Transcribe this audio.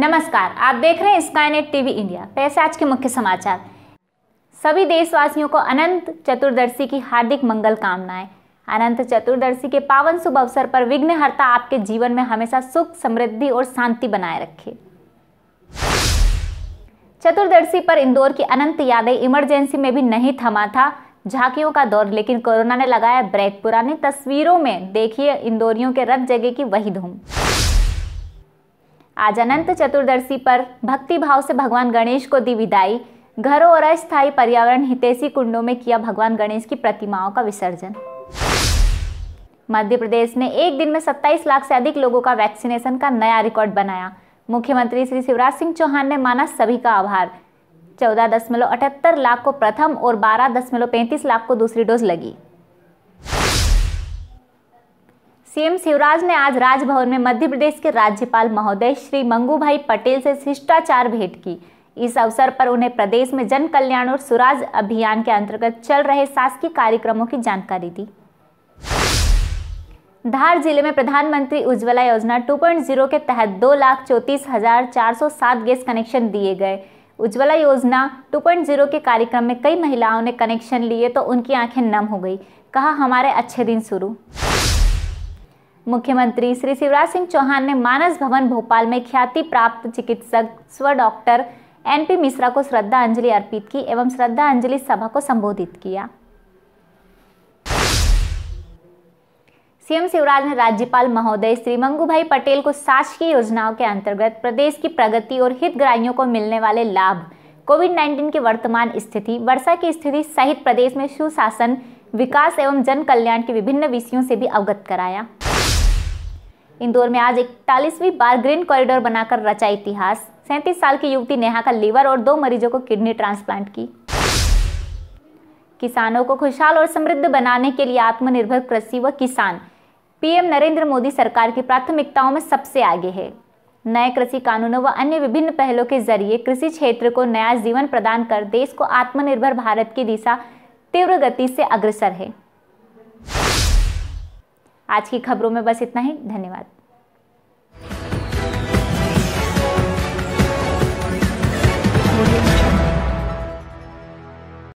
नमस्कार आप देख रहे हैं स्काईनेट टीवी इंडिया पैसे आज के मुख्य समाचार सभी देशवासियों को अनंत चतुर्दशी की हार्दिक मंगल कामनाएं अनंत चतुर्दशी के पावन शुभ अवसर पर विघ्नहर्ता आपके जीवन में हमेशा सुख समृद्धि और शांति बनाए रखे चतुर्दशी पर इंदौर की अनंत यादें इमरजेंसी में भी नहीं थमा था झांकियों का दौर लेकिन कोरोना ने लगाया ब्रेक पुरानी तस्वीरों में देखिए इंदौरियों के रब जगह की वही धूम आज अनंत चतुर्दशी पर भक्ति भाव से भगवान गणेश को दी विदाई घरों और अस्थायी पर्यावरण हितैषी कुंडों में किया भगवान गणेश की प्रतिमाओं का विसर्जन मध्य प्रदेश ने एक दिन में 27 लाख से अधिक लोगों का वैक्सीनेशन का नया रिकॉर्ड बनाया मुख्यमंत्री श्री शिवराज सिंह चौहान ने माना सभी का आभार चौदह दशमलव अठहत्तर लाख को प्रथम और बारह दशमलव पैंतीस लाख को दूसरी डोज लगी सीएम शिवराज ने आज राजभवन में मध्य प्रदेश के राज्यपाल महोदय श्री मंगू भाई पटेल से शिष्टाचार भेंट की इस अवसर पर उन्हें प्रदेश में जन कल्याण और स्वराज अभियान के अंतर्गत चल रहे शासकीय कार्यक्रमों की जानकारी दी धार जिले में प्रधानमंत्री उज्ज्वला योजना 2.0 के तहत दो लाख चौंतीस हजार चार सौ सात गैस कनेक्शन दिए गए उज्ज्वला योजना 2.0 के कार्यक्रम में कई महिलाओं ने कनेक्शन लिए तो उनकी आंखें नम हो गई कहा हमारे अच्छे दिन शुरू मुख्यमंत्री श्री शिवराज सिंह चौहान ने मानस भवन भोपाल में ख्याति प्राप्त चिकित्सक स्व डॉक्टर एन पी मिश्रा को श्रद्धांजलि अर्पित की एवं श्रद्धांजलि सभा को संबोधित किया सीएम शिवराज ने राज्यपाल महोदय श्री मंगूभाई पटेल को शासकीय योजनाओं के अंतर्गत प्रदेश की प्रगति और हितग्राहियों को मिलने वाले लाभ कोविड 19 की वर्तमान स्थिति वर्षा की स्थिति सहित प्रदेश में सुशासन विकास एवं जन कल्याण के विभिन्न विषयों से भी अवगत कराया इंदौर में आज इकतालीसवीं बार ग्रीन कॉरिडोर बनाकर रचा इतिहास सैंतीस साल की युवती नेहा का लीवर और दो मरीजों को किडनी ट्रांसप्लांट की किसानों को खुशहाल और समृद्ध बनाने के लिए आत्मनिर्भर कृषि व किसान पीएम नरेंद्र मोदी सरकार की प्राथमिकताओं में सबसे आगे है नए कृषि कानूनों व अन्य विभिन्न पहलों के जरिए कृषि क्षेत्र को नया जीवन प्रदान कर देश को आत्मनिर्भर भारत की दिशा तीव्र गति से अग्रसर है आज की खबरों में बस इतना ही धन्यवाद